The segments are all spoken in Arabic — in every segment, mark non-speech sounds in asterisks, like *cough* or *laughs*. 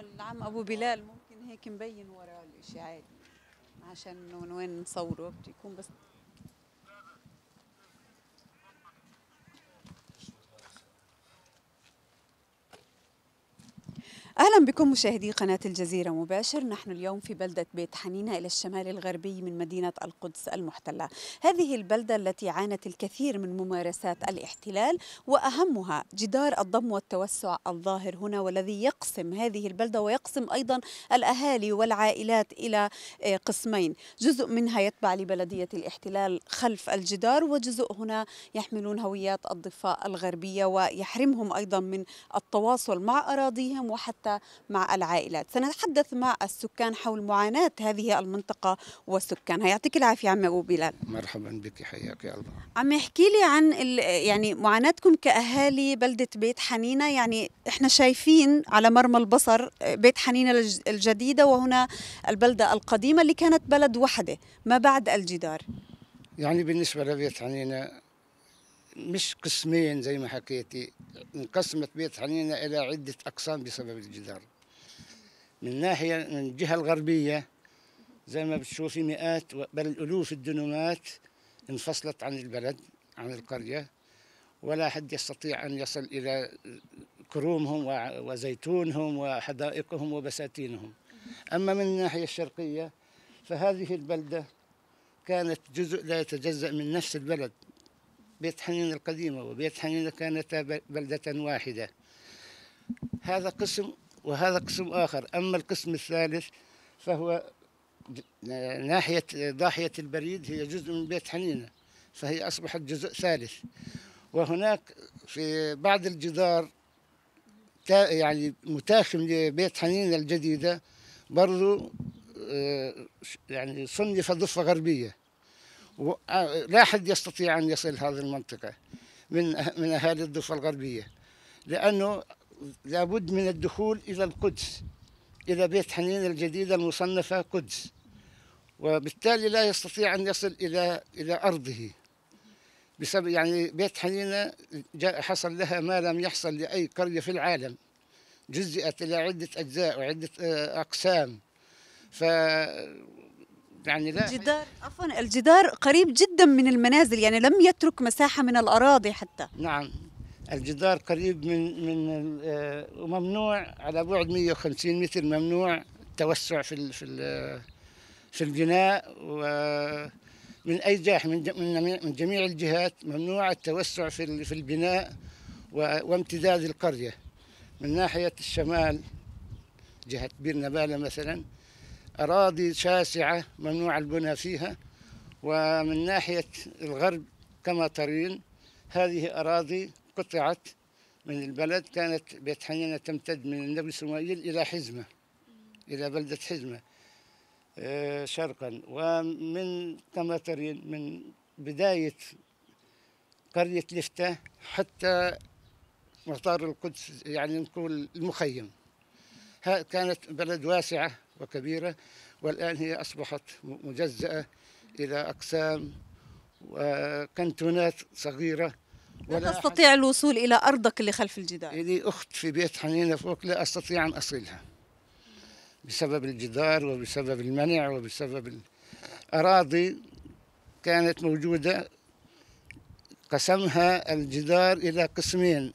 العم ابو بلال ممكن هيك مبين الاشي عادي عشان من وين نصوره بده يكون بس أهلا بكم مشاهدي قناة الجزيرة مباشر نحن اليوم في بلدة بيت حنينة إلى الشمال الغربي من مدينة القدس المحتلة هذه البلدة التي عانت الكثير من ممارسات الاحتلال وأهمها جدار الضم والتوسع الظاهر هنا والذي يقسم هذه البلدة ويقسم أيضا الأهالي والعائلات إلى آه، قسمين جزء منها يتبع لبلدية الاحتلال خلف الجدار وجزء هنا يحملون هويات الضفة الغربية ويحرمهم أيضا من التواصل مع أراضيهم وحتى مع العائلات سنتحدث مع السكان حول معاناة هذه المنطقة وسكانها يعطيك العافية عمي أبو بلال مرحبا بك حياك يا الله عمي احكي لي عن يعني معاناتكم كأهالي بلدة بيت حنينة يعني احنا شايفين على مرمى البصر آه، بيت حنينة الجديدة وهنا البلدة القديمة اللي كانت بلد وحدة ما بعد الجدار يعني بالنسبة لبيت حنينة مش قسمين زي ما حكيتي انقسمت بيت حنينة إلى عدة أقسام بسبب الجدار من ناحية من الجهة الغربية زي ما بتشوفي مئات بل ألوف الدنومات انفصلت عن البلد عن القرية ولا حد يستطيع أن يصل إلى كرومهم وزيتونهم وحدائقهم وبساتينهم أما من الناحية الشرقية فهذه البلدة كانت جزء لا يتجزأ من نفس البلد بيت حنين القديمة وبيت حنين كانتا بلدة واحدة هذا قسم وهذا قسم آخر أما القسم الثالث فهو ناحية ضاحية البريد هي جزء من بيت حنينة فهي أصبحت جزء ثالث وهناك في بعض الجدار يعني متاخم لبيت حنينة الجديدة برضو آه، يعني صنف ضفة غربية آه، لا أحد يستطيع أن يصل هذه المنطقة من أه-، من أهالي الضفة الغربية لأنه لابد من الدخول إلى القدس إلى بيت حنين الجديدة المصنفة قدس وبالتالي لا يستطيع أن يصل إلى إلى أرضه بسبب يعني بيت حنينة حصل لها ما لم يحصل لأي قرية في العالم جزئت إلى عدة أجزاء وعدة آه، أقسام ف يعني لا الجدار عفوا الجدار قريب جدا من المنازل يعني لم يترك مساحة من الأراضي حتى نعم الجدار قريب من من وممنوع آه، على بعد 150 متر ممنوع التوسع في الـ في الـ آه، في البناء ومن اي جهه من من جميع الجهات ممنوع التوسع في في البناء وامتداد القريه من ناحيه الشمال جهه بير نباله مثلا أراضي شاسعة ممنوع البناء فيها ومن ناحية الغرب كما ترين هذه أراضي قطعت من البلد كانت بيت حنينة تمتد من النبي سمايل إلى حزمة إلى بلدة حزمة آه، شرقا ومن كما ترين من بداية قرية لفتة حتى مطار القدس يعني نقول المخيم كانت بلد واسعة وكبيرة والآن هي أصبحت مجزأة إلى أقسام وكنتونات صغيرة لا تستطيع الوصول إلى أرضك اللي خلف الجدار لي أخت في بيت حنينة فوق لا أستطيع أن أصلها بسبب الجدار وبسبب المنع وبسبب الأراضي كانت موجودة قسمها الجدار إلى قسمين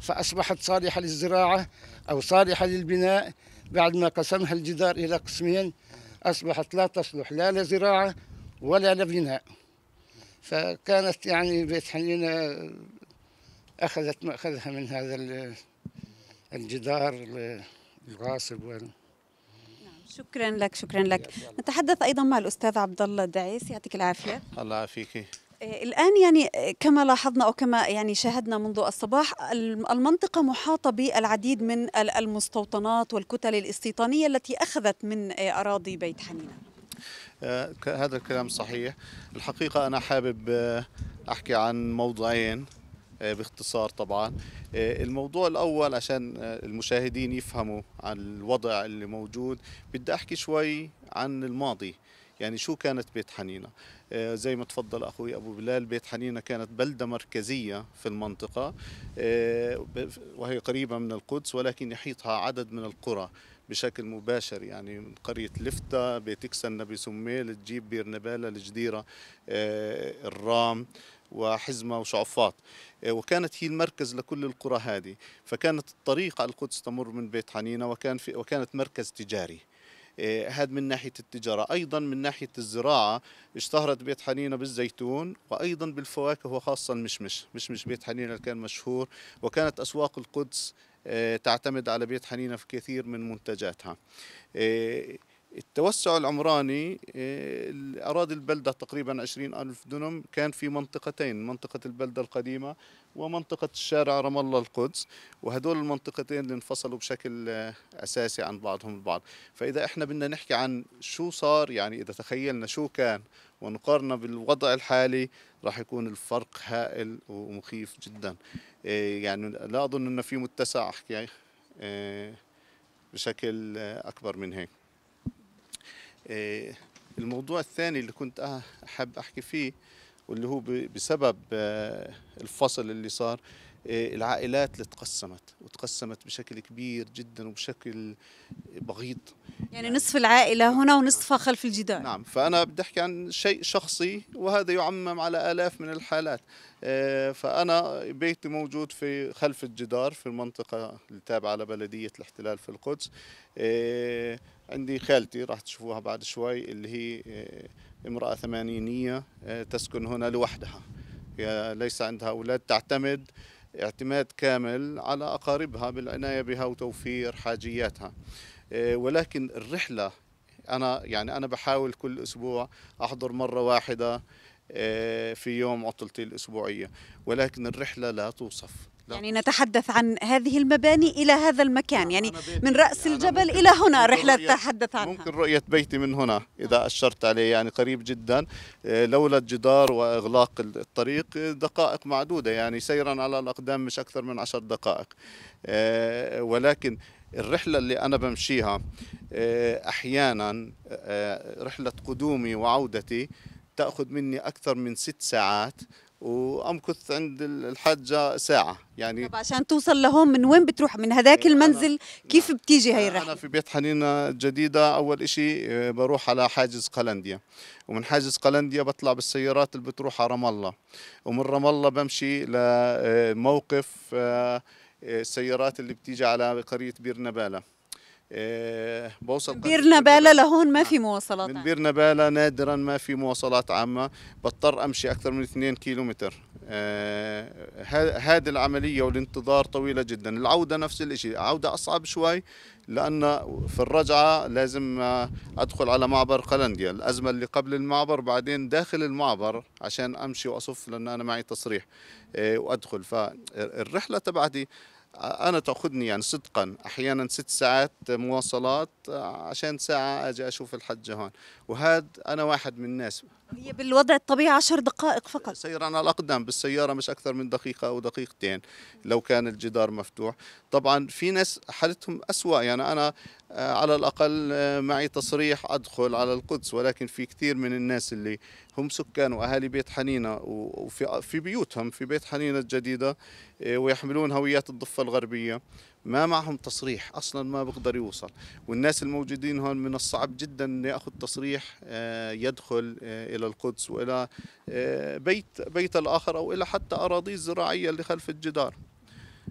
فأصبحت صالحة للزراعة أو صالحة للبناء بعد ما قسمها الجدار إلى قسمين أصبحت لا تصلح لا لزراعة ولا لبناء فكانت يعني بيت حنين أخذت مأخذها من هذا الجدار الغاصب وال... نعم، شكرا لك شكرا لك نتحدث ايضا مع الاستاذ عبد الله الدعيس يعطيك العافيه الله يعافيك آه، الآن يعني آه، كما لاحظنا أو كما يعني شاهدنا منذ الصباح المنطقة محاطة بالعديد من المستوطنات والكتل الاستيطانية التي أخذت من آه، أراضي بيت حنينة هذا الكلام صحيح الحقيقة أنا حابب أحكي عن موضوعين باختصار طبعا الموضوع الأول عشان المشاهدين يفهموا عن الوضع اللي موجود بدي أحكي شوي عن الماضي يعني شو كانت بيت حنينة آه، زي ما تفضل أخوي أبو بلال بيت حنينة كانت بلدة مركزية في المنطقة آه، وهي قريبة من القدس ولكن يحيطها عدد من القرى بشكل مباشر يعني من قرية لفتة بيتكسا النبي سميل تجيب بير نبالة الجديرة آه، الرام وحزمة وشعفاط وكانت هي المركز لكل القرى هذه فكانت الطريق على القدس تمر من بيت حنينة وكان في وكانت مركز تجاري هذا آه، من ناحية التجارة أيضا من ناحية الزراعة اشتهرت بيت حنينة بالزيتون وأيضا بالفواكه وخاصة المشمش مشمش بيت حنينة كان مشهور وكانت أسواق القدس آه، تعتمد على بيت حنينة في كثير من منتجاتها آه، التوسع العمراني آه، أراضي البلدة تقريبا عشرين ألف دونم كان في منطقتين منطقة البلدة القديمة ومنطقة الشارع رام الله القدس وهدول المنطقتين اللي انفصلوا بشكل آه، أساسي عن بعضهم البعض فإذا إحنا بدنا نحكي عن شو صار يعني إذا تخيلنا شو كان ونقارنه بالوضع الحالي راح يكون الفرق هائل ومخيف جدا آه، يعني لا أظن أنه في متسع أحكي بشكل أكبر من هيك آه، الموضوع الثاني اللي كنت أه، أحب أحكي فيه واللي هو بسبب آه، الفصل اللي صار العائلات اللي تقسمت وتقسمت بشكل كبير جدا وبشكل بغيض يعني, يعني نصف العائله هنا ونصفها خلف الجدار نعم فانا بدي احكي عن شيء شخصي وهذا يعمم على الاف من الحالات فانا بيتي موجود في خلف الجدار في المنطقه التابعه لبلديه الاحتلال في القدس عندي خالتي راح تشوفوها بعد شوي اللي هي آه، امرأة ثمانينية آه، تسكن هنا لوحدها هي ليس عندها أولاد تعتمد اعتماد كامل على أقاربها بالعناية بها وتوفير حاجياتها آه، ولكن الرحلة أنا يعني أنا بحاول كل أسبوع أحضر مرة واحدة في يوم عطلتي الأسبوعية ولكن الرحلة لا توصف يعني نتحدث عن هذه المباني إلى هذا المكان يعني من رأس يعني الجبل إلى هنا رحله تحدث عنها ممكن رؤية بيتي من هنا إذا أشرت عليه يعني قريب جدا آه، لولا الجدار وإغلاق الطريق آه، دقائق معدودة يعني سيرا على الأقدام مش أكثر من عشر دقائق آه، ولكن الرحلة اللي أنا بمشيها أحيانا رحلة قدومي وعودتي تأخذ مني أكثر من ست ساعات وامكث عند الحاجه ساعه يعني طب عشان توصل لهون من وين بتروح من هذاك المنزل كيف نعم. بتيجي هاي الرحله انا في بيت حنينه الجديده اول شيء آه، بروح على حاجز قلنديا ومن حاجز قلنديا بطلع بالسيارات اللي بتروح على رام الله ومن رام الله بمشي لموقف آه، آه، السيارات اللي بتيجي على قريه بير نباله بوصل بير نبالة لهون ما في آه، مواصلات من بير نبالة نادرا ما في مواصلات عامة بضطر أمشي أكثر من 2 كيلو آه، هذه العملية والانتظار طويلة جدا العودة نفس الشيء العودة أصعب شوي لأن في الرجعة لازم أدخل على معبر قلنديا الأزمة اللي قبل المعبر بعدين داخل المعبر عشان أمشي وأصف لأن أنا معي تصريح آه، وأدخل فالرحلة تبعتي انا تاخذني يعني صدقا احيانا ست ساعات مواصلات آه، عشان ساعه اجي اشوف الحجه هون وهذا انا واحد من الناس هي بالوضع الطبيعي عشر دقائق فقط سيران على الأقدام بالسيارة مش أكثر من دقيقة أو دقيقتين لو كان الجدار مفتوح طبعا في ناس حالتهم أسوأ يعني أنا آه، على الأقل آه، معي تصريح أدخل على القدس ولكن في كثير من الناس اللي هم سكان وأهالي بيت حنينة وفي بيوتهم في بيت حنينة الجديدة آه، ويحملون هويات الضفة الغربية ما معهم تصريح اصلا ما بقدر يوصل والناس الموجودين هون من الصعب جدا انه ياخذ تصريح آه، يدخل آه، الى القدس والى آه، بيت بيت الاخر او الى حتى اراضي الزراعيه اللي خلف الجدار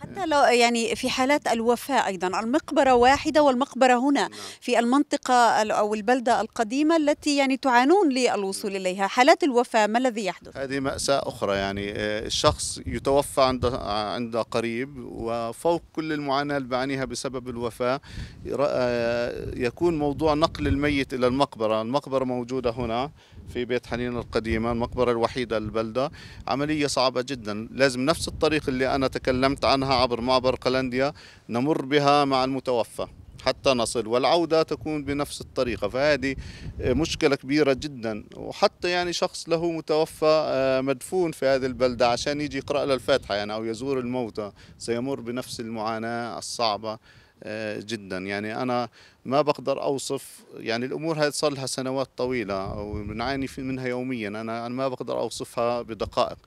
حتى لو يعني في حالات الوفاة أيضا المقبرة واحدة والمقبرة هنا نعم. في المنطقة أو البلدة القديمة التي يعني تعانون للوصول نعم. إليها حالات الوفاة ما الذي يحدث؟ هذه مأساة أخرى يعني آه، الشخص يتوفى عند آه، عند قريب وفوق كل المعاناة اللي بعانيها بسبب الوفاة آه، يكون موضوع نقل الميت إلى المقبرة المقبرة موجودة هنا في بيت حنين القديمة المقبرة الوحيدة للبلدة عملية صعبة جدا لازم نفس الطريق اللي أنا تكلمت عنها عبر معبر قلنديا نمر بها مع المتوفى حتى نصل والعودة تكون بنفس الطريقة فهذه مشكلة كبيرة جدا وحتى يعني شخص له متوفى آه، مدفون في هذه البلدة عشان يجي يقرأ للفاتحة يعني أو يزور الموتى سيمر بنفس المعاناة الصعبة آه، جدا يعني انا ما بقدر اوصف يعني الامور هاي صار لها سنوات طويله وبنعاني منها يوميا انا ما بقدر اوصفها بدقائق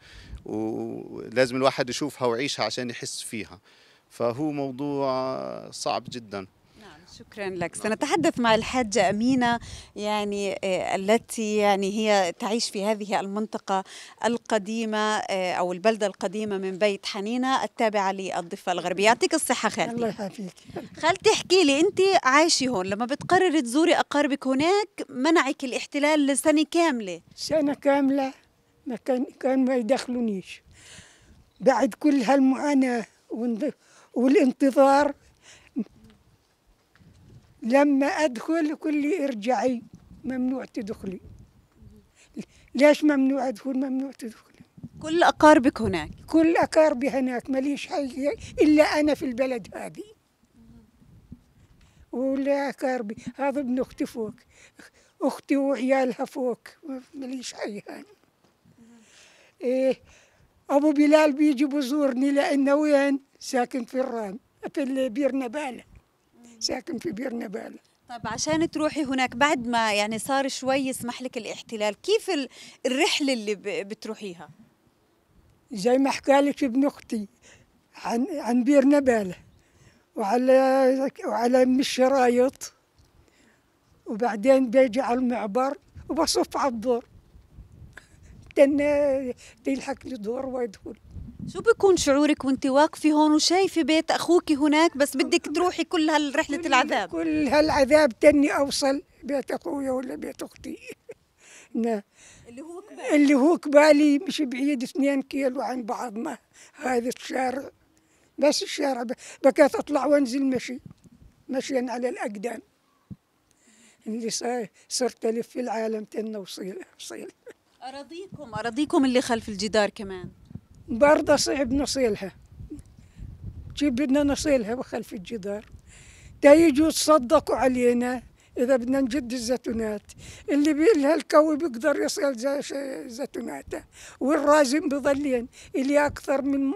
ولازم الواحد يشوفها ويعيشها عشان يحس فيها فهو موضوع صعب جدا شكرا لك سنتحدث مع الحاجة أمينة يعني آه، التي يعني هي تعيش في هذه المنطقة القديمة آه، أو البلدة القديمة من بيت حنينة التابعة للضفة الغربية يعطيك الصحة خالتي الله يحفيك خالتي احكي لي أنت عايشة هون لما بتقرري تزوري أقاربك هناك منعك الاحتلال لسنة كاملة سنة كاملة ما كان كان ما يدخلونيش بعد كل هالمعاناة والانتظار لما أدخل كل لي ارجعي ممنوع تدخلي ليش ممنوع أدخل ممنوع تدخلي كل أقاربك هناك كل أقاربي هناك ماليش حي إلا أنا في البلد هذه ولا أقاربي هذا ابن أختي فوق أختي وعيالها فوق ماليش حي هنا إيه أبو بلال بيجي بزورني لأنه وين ساكن في الرام في بير نباله ساكن في بير نبال طب عشان تروحي هناك بعد ما يعني صار شوي يسمح لك الاحتلال كيف الرحلة اللي بتروحيها؟ زي ما حكى لك ابن أختي عن عن بير نبالة وعلى وعلى أم الشرايط وبعدين بيجي على المعبر وبصف على الدور تن تلحق لدور ويدخل شو بيكون شعورك وانت واقفه هون وشايفه بيت اخوك هناك بس بدك تروحي كل هالرحله العذاب كل هالعذاب تني اوصل بيت اخويا ولا بيت اختي *laughs* اللي هو كبالي اللي هو كبالي مش بعيد 2 كيلو عن بعضنا هذا الشارع بس الشارع بكيت اطلع وانزل مشي مشيا على الاقدام اللي صرت الف العالم تن وصيل وصيل *laughs* اراضيكم اراضيكم اللي خلف الجدار كمان برضه صعب نصيلها جيب لنا نصيلها وخلف الجدار تا يجوا يتصدقوا علينا إذا بدنا نجد الزيتونات اللي بيلها الكوي بيقدر يصل زيتوناته والرازم بظلين اللي أكثر من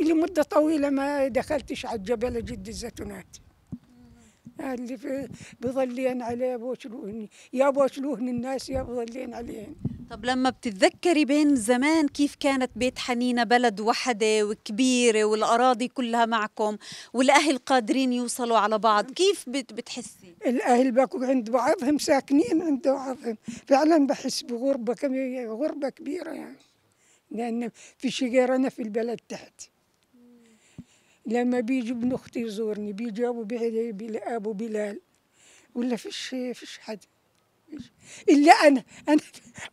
اللي مدة طويلة ما دخلتش على الجبل أجد الزيتونات اللي بظلين عليه بوشلوهن يا بوشلوهن الناس يا بظلين عليهن طب لما بتتذكري بين زمان كيف كانت بيت حنينة بلد وحدة وكبيرة والأراضي كلها معكم والأهل قادرين يوصلوا على بعض كيف بتحسي؟ الأهل باكوا عند بعضهم ساكنين عند بعضهم فعلا بحس بغربة غربة كبيرة يعني لأن في انا في البلد تحت لما بيجي ابن أختي يزورني بيجي أبو بلال ولا فيش فيش حد الا انا انا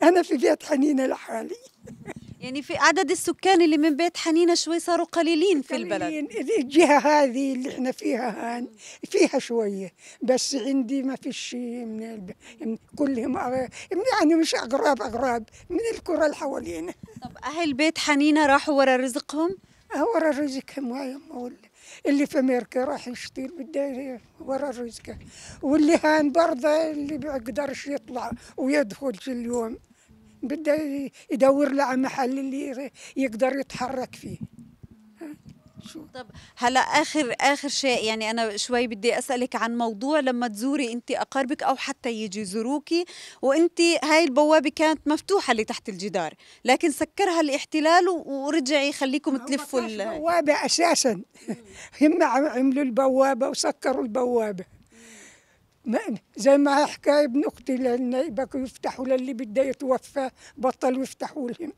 انا في بيت حنينه لحالي يعني في عدد السكان اللي من بيت حنينه شوي صاروا قليلين في البلد الجهه هذه اللي احنا فيها هان فيها شويه بس عندي ما فيش من, الب... من كلهم أغ... يعني مش اقراب اقراب من القرى اللي حوالينا طب اهل بيت حنينه راحوا ورا رزقهم أه، ورا رزقهم يا ام اللي في امريكا راح يشتي بده ورا رزقه واللي هان برضه اللي بيقدرش يطلع ويدخل في اليوم بده يدور له على محل اللي يقدر يتحرك فيه شو طب هلا اخر اخر شيء يعني انا شوي بدي اسالك عن موضوع لما تزوري انت اقاربك او حتى يجي يزوروكي وانت هاي البوابه كانت مفتوحه اللي تحت الجدار لكن سكرها الاحتلال ورجع يخليكم تلفوا البوابه اساسا هم عملوا البوابه وسكروا البوابه زي ما حكى ابن اختي لانه يفتحوا للي بده يتوفى بطلوا يفتحوا لهم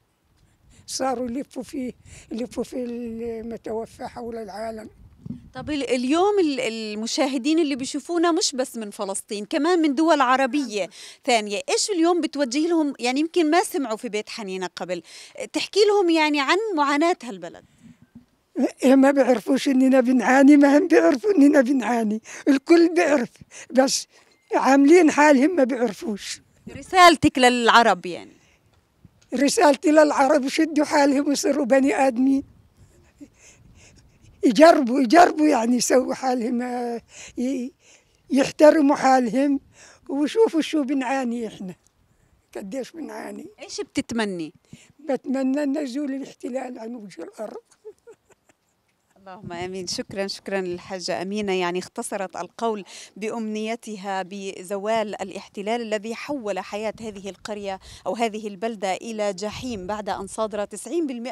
صاروا يلفوا فيه يلفوا في المتوفى حول العالم طب اليوم المشاهدين اللي بيشوفونا مش بس من فلسطين كمان من دول عربية ثانية إيش اليوم بتوجه لهم يعني يمكن ما سمعوا في بيت حنينة قبل تحكي لهم يعني عن معاناة هالبلد إيه، ما بيعرفوش اننا بنعاني ما هم بيعرفوا اننا بنعاني الكل بيعرف بس عاملين حالهم ما بيعرفوش رسالتك للعرب يعني رسالتي للعرب شدوا حالهم وصروا بني آدمين يجربوا يجربوا يعني يسووا حالهم آه، يحترموا حالهم وشوفوا شو بنعاني احنا قديش بنعاني ايش بتتمني؟ بتمنى نزول الاحتلال عن وجه الارض اللهم امين شكرا شكرا للحاجه امينه يعني اختصرت القول بامنيتها بزوال الاحتلال الذي حول حياه هذه القريه او هذه البلده الى جحيم بعد ان صادر 90%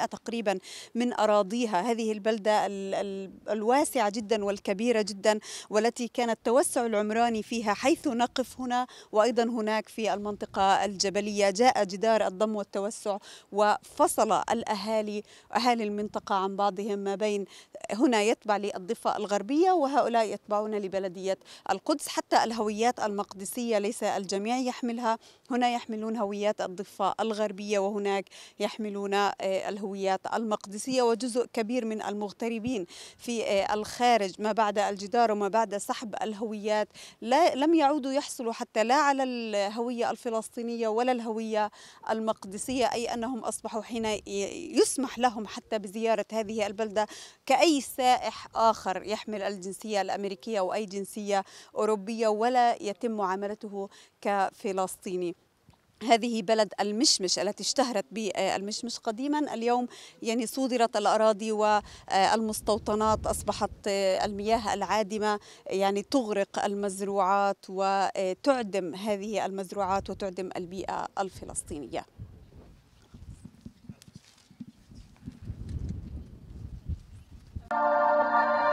تقريبا من اراضيها هذه البلده ال ال الواسعه جدا والكبيره جدا والتي كان التوسع العمراني فيها حيث نقف هنا وايضا هناك في المنطقه الجبليه جاء جدار الضم والتوسع وفصل الاهالي اهالي المنطقه عن بعضهم ما بين هنا يتبع للضفة الغربية وهؤلاء يتبعون لبلدية القدس حتى الهويات المقدسية ليس الجميع يحملها هنا يحملون هويات الضفة الغربية وهناك يحملون آه، الهويات المقدسية وجزء كبير من المغتربين في آه، الخارج ما بعد الجدار وما بعد سحب الهويات لا لم يعودوا يحصلوا حتى لا على الهوية الفلسطينية ولا الهوية المقدسية أي أنهم أصبحوا حين يسمح لهم حتى بزيارة هذه البلدة كأي أي سائح آخر يحمل الجنسية الأمريكية أو أي جنسية أوروبية ولا يتم معاملته كفلسطيني هذه بلد المشمش التي اشتهرت بالمشمش قديما اليوم يعني صودرت الأراضي والمستوطنات أصبحت المياه العادمة يعني تغرق المزروعات وتعدم هذه المزروعات وتعدم البيئة الفلسطينية Thank you.